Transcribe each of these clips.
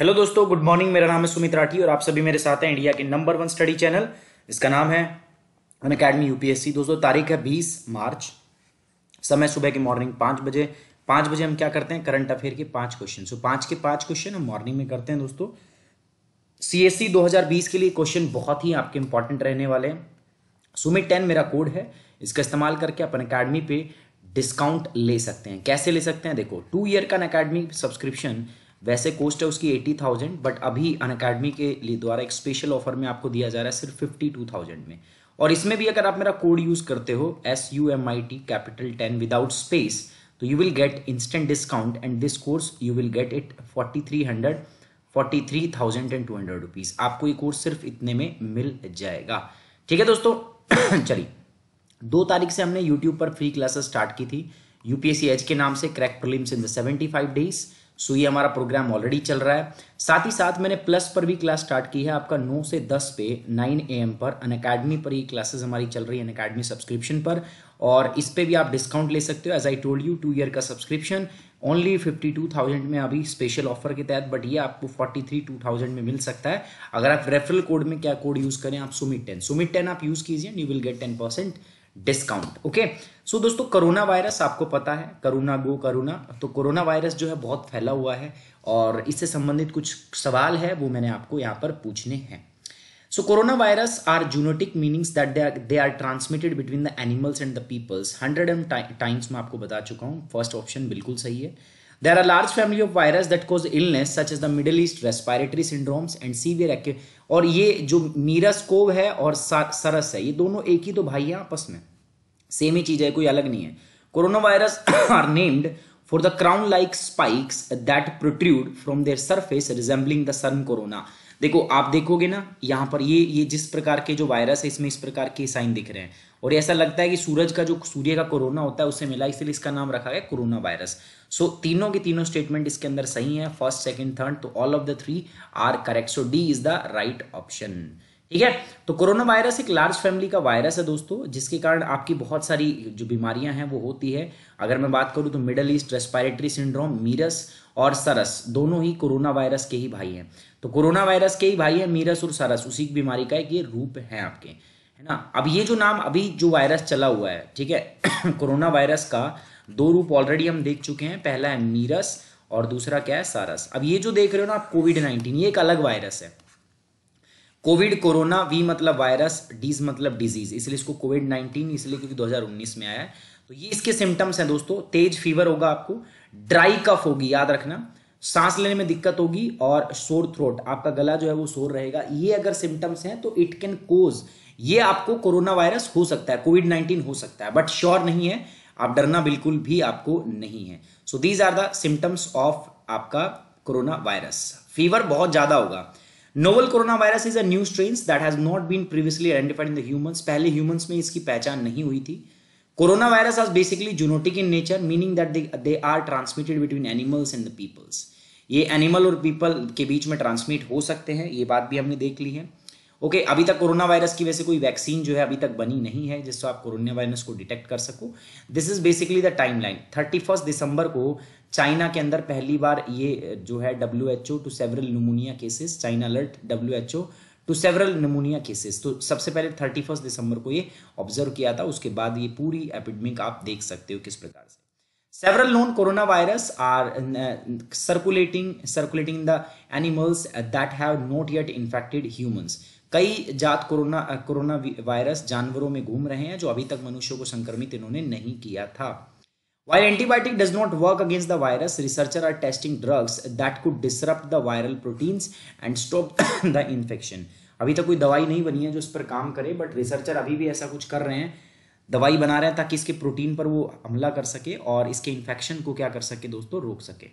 Hello दोस्तों good morning मेरा नाम है सुमित राठी और आप सभी मेरे साथ हैं इंडिया के नंबर वन स्टडी चैनल इसका नाम है अन अकेडमी यूपीएससी दोस्तों तारीख है 20 मार्च समय सुबह के मॉर्निंग पाँच बजे पाँच बजे हम क्या करते हैं करंट अफेयर के पांच क्वेश्चन सो पांच के पांच क्वेश्चन हम मॉर्निंग में करते हैं दोस्तों सी e एस के लिए क्वेश्चन बहुत ही आपके इंपॉर्टेंट रहने वाले हैं सुमित टेन मेरा कोड है इसका इस्तेमाल करके अपन अकेडमी पे डिस्काउंट ले सकते हैं कैसे ले सकते हैं देखो टू ईयर का अकेडमी सब्सक्रिप्शन वैसे कोस्ट है उसकी एट्टी थाउजेंड बट अभी अन अकेडमी के लिए द्वारा एक स्पेशल ऑफर में आपको दिया जा रहा है सिर्फ फिफ्टी टू थाउजेंड में और इसमें भी अगर आप मेरा कोड यूज करते हो S U M I T capital ten without space तो you will get instant discount and this course you will get it forty three hundred forty three thousand and two hundred rupees आपको ये course सिर्फ इतने में मिल जाएगा ठीक है दोस्तों चलिए दो तारीख से हमने यूट्यूब पर फ्री क्लासेस स्टार्ट की थी यूपीएससी एच के नाम से crack prelims in the seventy five days so ये हमारा प्रोग्राम ऑलरेडी चल रहा है साथ ही साथ मैंने प्लस पर भी क्लास स्टार्ट की है आपका 9 से 10 पे 9 एम पर अन अकेडमी पर ये क्लासेस हमारी चल रही है अन अकेडमी सब्सक्रिप्शन पर और इस पर भी आप डिस्काउंट ले सकते हो as I told you two year का subscription only fifty two thousand में अभी स्पेशल ऑफर के तहत बट ये आपको फोर्टी थ्री टू थाउजेंड में मिल सकता है अगर आप रेफरल कोड में क्या कोड यूज़ करें आप सुमित टेन सुमित टेन आप यूज़ कीजिए you will get ten percent discount okay so दोस्तों कोरोना वायरस आपको पता है करोना गो करोना तो कोरोना वायरस जो है बहुत फैला हुआ है और इससे संबंधित कुछ सवाल है वो मैंने आपको यहाँ पर पूछने हैं so corona virus are zoonotic meanings that they are transmitted between the animals and the peoples hundred and times मैं आपको बता चुका हूँ फर्स्ट ऑप्शन बिल्कुल सही है There are large family of virus that cause illness such as the Middle East respiratory syndromes and severe acute और ये जो कोव है और सरस है ये दोनों एक ही तो भाई हैं आपस में सेम ही चीज है कोई अलग नहीं है corona virus are named for the crown like spikes that protrude from their surface resembling the sun corona देखो आप देखोगे ना यहाँ पर ये ये जिस प्रकार के जो वायरस है इसमें इस प्रकार के साइन दिख रहे हैं और ऐसा लगता है कि सूरज का जो सूर्य का कोरोना होता है उससे मिला इसलिए इसका नाम रखा गया कोरोना वायरस सो तीनों के तीनों स्टेटमेंट इसके अंदर सही है फर्स्ट सेकेंड थर्ड तो all of the three are correct so D is the right option ठीक है तो कोरोना वायरस एक लार्ज फैमिली का वायरस है दोस्तों जिसके कारण आपकी बहुत सारी जो बीमारियां हैं वो होती है अगर मैं बात करूं तो Middle East respiratory syndrome MERS और सरस दोनों ही कोरोना वायरस के ही भाई हैं तो कोरोना वायरस के ही भाई हैं मीरस और सरस उसी बीमारी का एक ये रूप है आपके है ना अब ये जो नाम अभी जो वायरस चला हुआ है ठीक है कोरोना वायरस का दो रूप ऑलरेडी हम देख चुके हैं पहला है मीरस और दूसरा क्या है सारस अब ये जो देख रहे हो ना आप कोविड नाइन्टीन ये एक अलग वायरस है कोविड कोरोना वी मतलब वायरस डीज मतलब डिजीज इसलिए इसको कोविड नाइन्टीन इसलिए क्योंकि 2019 में आया है तो ये इसके सिम्टम्स हैं दोस्तों तेज फीवर होगा आपको ड्राई कफ होगी याद रखना सांस लेने में दिक्कत होगी और शोर थ्रोट आपका गला जो है वो शोर रहेगा ये अगर सिम्टम्स हैं तो इट कैन कोज ये आपको कोरोना वायरस हो सकता है कोविड नाइन्टीन हो सकता है बट श्योर नहीं है आप डरना बिल्कुल भी आपको नहीं है so these are the symptoms of आपका कोरोना वायरस फीवर बहुत ज्यादा होगा novel corona virus is a new strain that has not been previously identified in the humans पहले ह्यूमंस में इसकी पहचान नहीं हुई थी Coronavirus is basically genetic in nature, meaning that they, they are transmitted between animals and the peoples ये animal और people के बीच में ट्रांसमिट हो सकते हैं ये बात भी हमने देख ली है ओके okay, अभी तक कोरोना वायरस की वजह से कोई वैक्सीन जो है अभी तक बनी नहीं है जिससे आप कोरोना वायरस को डिटेक्ट कर सको this is basically the line thirty first दिसंबर को चाइना के अंदर पहली बार ये जो है W H O to several pneumonia cases China alert W H O to several pneumonia cases तो सबसे पहले थर्टी फर्स्ट दिसंबर को ये ऑब्जर्व किया था उसके बाद ये पूरी एपिडमिक आप देख सकते हो किस प्रकार से several known corona virus are circulating circulating the animals that have not yet infected humans कई जात कोरोना कोरोना वायरस जानवरों में घूम रहे हैं जो अभी तक मनुष्यों को संक्रमित इन्होंने नहीं किया था वायर antibiotic does not work against the virus researcher are testing drugs that could disrupt the viral proteins and stop the infection अभी तक कोई दवाई नहीं बनी है जो इस पर काम करे बट रिसर्चर अभी भी ऐसा कुछ कर रहे हैं दवाई बना रहे हैं ताकि इसके प्रोटीन पर वो हमला कर सके और इसके इन्फेक्शन को क्या कर सके दोस्तों रोक सके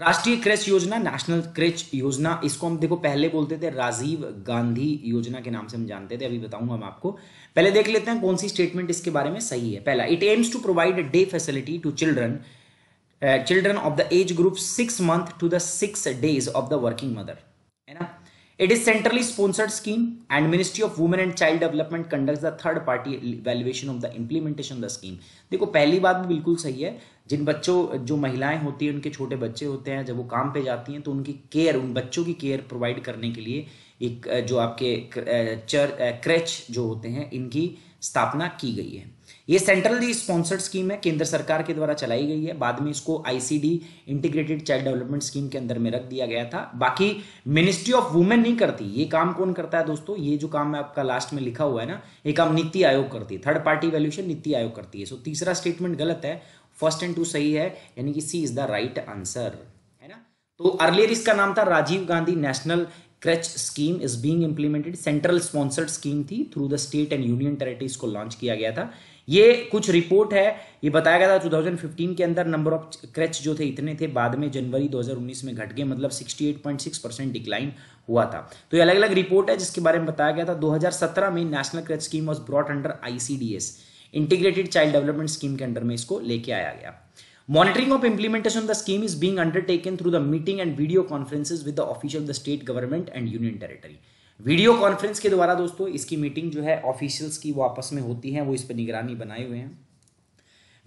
राष्ट्रीय क्रेच योजना नेशनल क्रेच योजना इसको हम देखो पहले बोलते थे राजीव गांधी योजना के नाम से हम जानते थे अभी बताऊंगा हम आपको पहले देख लेते हैं कौन सी स्टेटमेंट इसके बारे में सही है पहला it aims to provide day facility to children children of the age group six month to the six days of the working mother It is centrally sponsored scheme and Ministry of Women and Child Development conducts the third party evaluation of the implementation of the scheme. देखो पहली बात भी बिल्कुल सही है जिन बच्चों जो महिलाएं होती हैं उनके छोटे बच्चे होते हैं जब वो काम पे जाती हैं तो उनकी केयर उन बच्चों की केयर प्रोवाइड करने के लिए एक जो आपके चर क्रेच जो होते हैं इनकी स्थापना की गई है ये सेंट्रली स्पॉन्सर्ड स्कीम है केंद्र सरकार के द्वारा चलाई गई है बाद में इसको ICD integrated child development scheme के अंदर में रख दिया गया था बाकी मिनिस्ट्री ऑफ वुमेन नहीं करती ये काम कौन करता है दोस्तों ये जो काम आपका लास्ट में लिखा हुआ है ना ये काम नीति आयोग करती है थर्ड पार्टी वैल्यूशन नीति आयोग करती है सो तीसरा स्टेटमेंट गलत है फर्स्ट एंड टू सही है यानी कि C is the right answer है ना तो अर्लियर इसका नाम था Rajiv Gandhi national creche scheme is being implemented central sponsored scheme थी through the state and union territories को लॉन्च किया गया था ये कुछ रिपोर्ट है ये बताया गया था 2015 के अंदर नंबर ऑफ क्रैच जो थे इतने थे बाद में जनवरी 2019 में घट गए मतलब 68.6 परसेंट डिक्लाइन हुआ था तो ये अलग अलग रिपोर्ट है जिसके बारे में बताया गया था 2017 में national creche scheme was brought under ICDS integrated child development scheme के अंडर में इसको लेके आया गया monitoring of implementation the scheme is being undertaken through the meeting and video conferences with the official the state government and union and video conference के द्वारा दोस्तों इसकी मीटिंग जो है ऑफिशियल्स की वो आपस में होती है वो इस पर निगरानी बनाए हुए हैं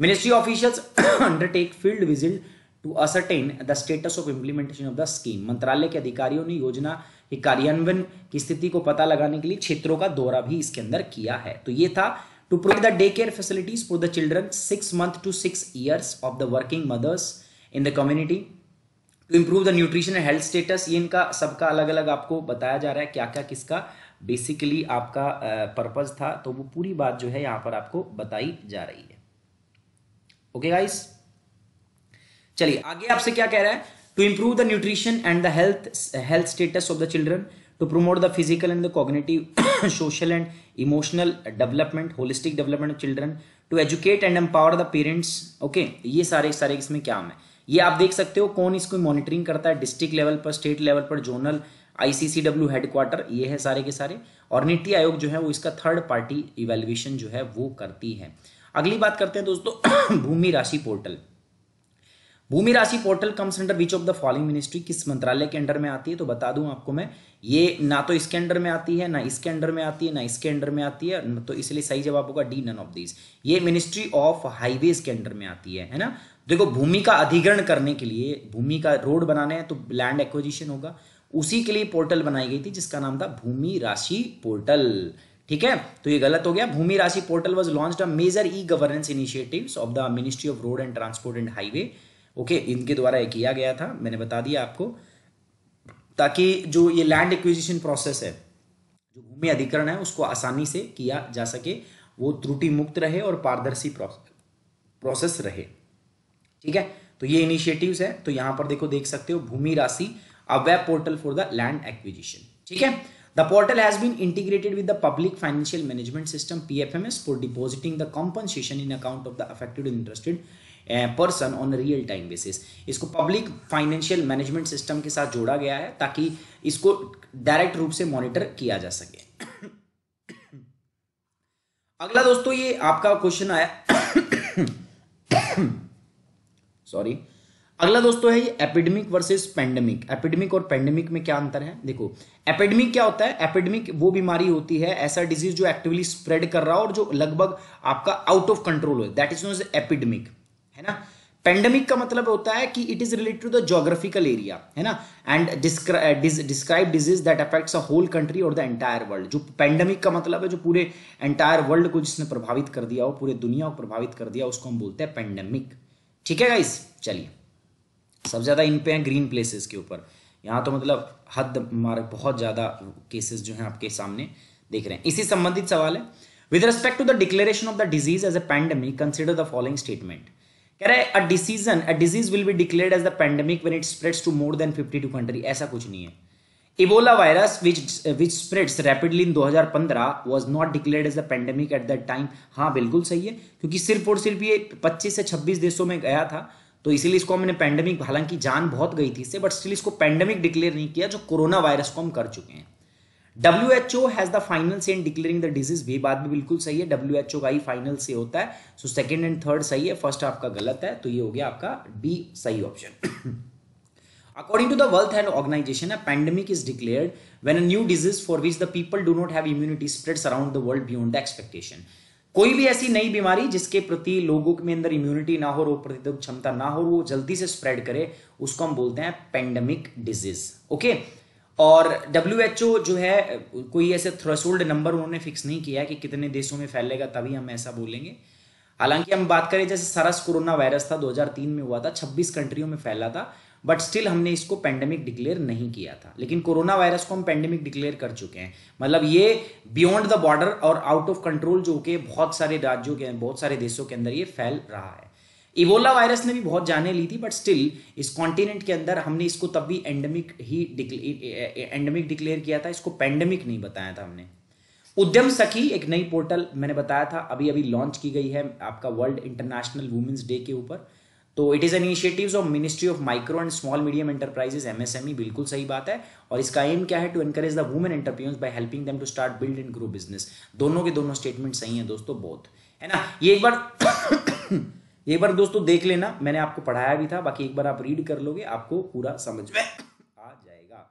ministry officials undertake field visit to ascertain the status of implementation of the scheme मंत्रालय के अधिकारियों ने योजना के कार्यान्वयन की स्थिति को पता लगाने के लिए क्षेत्रों का दौरा भी इसके अंदर किया है तो ये था to provide the day care facilities for the children six month to six years of the working mothers in the community to improve the nutrition and health status ये इनका सबका अलग अलग आपको बताया जा रहा है क्या क्या किसका बेसिकली आपका पर्पज था तो वो पूरी बात जो है यहाँ पर आपको बताई जा रही है ओके गाइस चलिए आगे आपसे क्या कह रहा है to improve the nutrition and the health health status of the children to promote the physical and the cognitive social and emotional development holistic development of children to educate and empower the parents okay ये सारे सारे इसमें क्या है ये आप देख सकते हो कौन इसको मॉनिटरिंग करता है डिस्ट्रिक्ट लेवल पर स्टेट लेवल पर जोनल आईसीसीडब्ल्यू हेडक्वार्टर ये है सारे के सारे और नीति आयोग जो है वो इसका थर्ड पार्टी इवेल्युएशन जो है वो करती है अगली बात करते हैं दोस्तों भूमि Rashi portal Bhoomi Rashi portal comes under which of the following ministry किस मंत्रालय के अंडर में आती है तो बता दूं आपको मैं ये ना तो इसके अंडर में आती है ना इसके अंडर में आती है ना इसके अंडर में आती है तो इसलिए सही जवाब होगा डी नन ऑफ दिस ये मिनिस्ट्री ऑफ हाईवेज के अंडर में आती है है ना देखो भूमि का अधिग्रहण करने के लिए भूमि का रोड बनाने हैं तो लैंड एक्विजिशन होगा उसी के लिए पोर्टल बनाई गई थी जिसका नाम था भूमि राशि पोर्टल ठीक है तो ये गलत हो गया Bhoomi Rashi portal was launch a major e governance initiative of the ministry of road and transport and highway okay इनके द्वारा यह किया गया था मैंने बता दिया आपको ताकि जो ये लैंड एक्विजिशन प्रोसेस है जो भूमि अधिकरण है उसको आसानी से किया जा सके वो त्रुटि मुक्त रहे और पारदर्शी प्रोसेस रहे ठीक है तो ये इनिशिएटिव है तो यहां पर देखो देख सकते हो Bhoomi Rashi a web portal for the land acquisition ठीक है The portal has been integrated with the public financial management system PFMS for depositing the compensation in account of the affected interested person on real time basis इसको public financial management system के साथ जोड़ा गया है ताकि इसको direct रूप से मॉनिटर किया जा सके अगला दोस्तों ये आपका क्वेश्चन आया सॉरी अगला दोस्तों है ये एपिडेमिक वर्सेस पेंडेमिक एपिडेमिक और पेंडेमिक में क्या अंतर है देखो एपिडेमिक क्या होता है एपिडेमिक वो बीमारी होती है ऐसा डिजीज जो एक्टिवली स्प्रेड कर रहा हो और जो लगभग आपका आउट ऑफ कंट्रोल हो दैट इज नोज एपिडेमिक है ना पेंडेमिक का मतलब होता है कि it is related to the geographical area है ना and describe disease that affects a whole country और द एंटायर वर्ल्ड जो पेंडेमिक का मतलब है जो पूरे एंटायर वर्ल्ड को जिसने प्रभावित कर दिया हो पूरे दुनिया को प्रभावित कर दिया उसको हम बोलते हैं पेंडेमिक ठीक है गाइस चलिए सबसे ज़्यादा इन पे हैं ग्रीन प्लेसेस के ऊपर यहाँ तो मतलब हद मार बहुत ज़्यादा केसेस जो हैं आपके सामने देख रहे हैं इसी संबंधित सवाल है with respect to the declaration of the disease as a pandemic consider the following statement कह रहे a decision a disease will be declared as the pandemic when it spreads to more than 52 country ऐसा कुछ नहीं है Ebola virus, which which spreads rapidly in 2015, was not declared as a pandemic at that time. हाँ बिल्कुल सही है क्योंकि सिर्फ और सिर्फ ये 25 से 26 देशों में गया था तो इसीलिए इसको हमने पैंडेमिक हालांकि जान बहुत गई थी इससे बट स्टिल इसको पैंडेमिक डिक्लेयर नहीं किया जो कोरोना वायरस को हम कर चुके हैं W H O has the final say in declaring the disease भी बात भी बिल्कुल सही है डब्ल्यू एच ओ का ही फाइनल से होता है सो सेकेंड एंड थर्ड सही है फर्स्ट आपका गलत है तो ये हो गया आपका बी सही option According to the World Health Organization, a pandemic is declared when a new disease for which the people do not have immunity spreads around the world beyond the expectation. कोई भी ऐसी नई बीमारी जिसके प्रति लोगों के अंदर इम्यूनिटी ना हो रोग प्रतिरोधक क्षमता ना हो वो जल्दी से स्प्रेड करे उसको हम बोलते हैं पेंडेमिक डिजीज ओके और डब्ल्यू एच ओ जो है कोई ऐसे थ्रेसोल्ड नंबर उन्होंने फिक्स नहीं किया है कि कितने देशों में फैलेगा तभी हम ऐसा बोलेंगे हालांकि हम बात करें जैसे सरस कोरोना वायरस था 2003 में हुआ था 26 कंट्रियों में फैला था बट स्टिल हमने इसको पेंडेमिक डिक्लेयर नहीं किया था लेकिन कोरोना वायरस को हम पेंडेमिक डिक्लेयर कर चुके हैं मतलब ये बियॉन्ड द बॉर्डर और आउट ऑफ कंट्रोल जो के बहुत सारे राज्यों के बहुत सारे देशों के अंदर ये फैल रहा है इवोला वायरस ने भी बहुत जाने ली थी बट स्टिल इस कॉन्टिनेंट के अंदर हमने इसको तब भी एंडेमिक ही एंडेमिक डिक्लेयर किया था इसको पेंडेमिक नहीं बताया था हमने उद्यम सखी एक नई पोर्टल मैंने बताया था अभी अभी लॉन्च की गई है आपका वर्ल्ड इंटरनेशनल वुमेंस डे के ऊपर तो it is initiatives of ministry of micro and small medium enterprises MSME बिल्कुल सही बात है और इसका एम क्या है to encourage the women entrepreneurs by helping them to start build and grow business दोनों के दोनों स्टेटमेंट सही है दोस्तों बहुत है ना ये एक बार ये बार दोस्तों देख लेना मैंने आपको पढ़ाया भी था बाकी एक बार आप रीड कर लोगे आपको पूरा समझ में आ जाएगा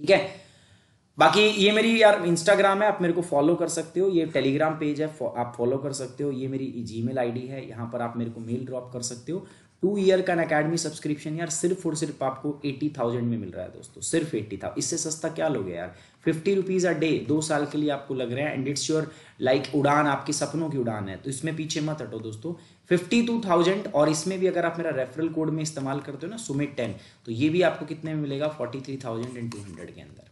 ठीक है बाकी ये मेरी यार इंस्टाग्राम है आप मेरे को फॉलो कर सकते हो ये टेलीग्राम पेज है आप फॉलो कर सकते हो ये मेरी जी मेल है यहाँ पर आप मेरे को मेल ड्रॉप कर सकते हो टू ईयर का अकेडमी सब्सक्रिप्शन यार सिर्फ और सिर्फ आपको एटी थाउजेंड में मिल रहा है दोस्तों सिर्फ एट्टी था इससे सस्ता क्या लोगे यार फिफ्टी रुपीज़ अ डे दो साल के लिए आपको लग रहा है एंड इट्स योर लाइक उड़ान आपके सपनों की उड़ान है तो इसमें पीछे मत हटो दोस्तों फिफ्टी टू थाउजेंड और इसमें भी अगर आप मेरा रेफरल कोड में इस्तेमाल करते हो ना सुमित टेन तो ये भी आपको कितने में मिलेगा forty three thousand and two hundred के अंदर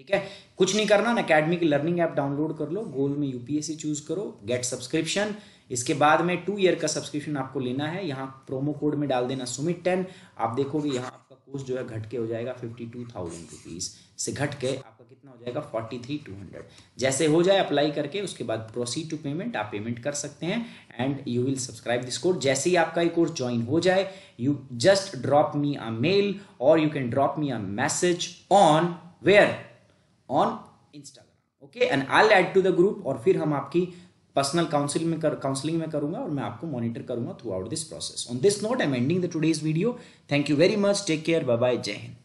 ठीक है कुछ नहीं करना ना अकेडमी की लर्निंग ऐप डाउनलोड कर लो गोल में यूपीएससी चूज करो गेट सब्सक्रिप्शन इसके बाद में टू ईयर का सब्सक्रिप्शन आपको लेना है यहाँ प्रोमो कोड में डाल देना सुमित टेन आप देखोगे यहाँ आपका कोर्स जो है घट के हो जाएगा फिफ्टी टू थाउजेंड रुपीज़ से घट के आपका कितना हो जाएगा फोर्टी थ्री टू हंड्रेड जैसे हो जाए अप्लाई करके उसके बाद प्रोसीड टू पेमेंट आप पेमेंट कर सकते हैं and you will subscribe this course जैसे ही आपका ये कोर्स ज्वाइन हो जाए you just drop me a mail और you can drop me a message on where on Instagram okay and I add to the group और फिर हम आपकी पर्सनल काउंसिल में कर काउंसलिंग में करूंगा और मैं आपको मॉनिटर करूंगा throughout this process on this note I am ending the today's video thank you very much take care bye bye जय हिंद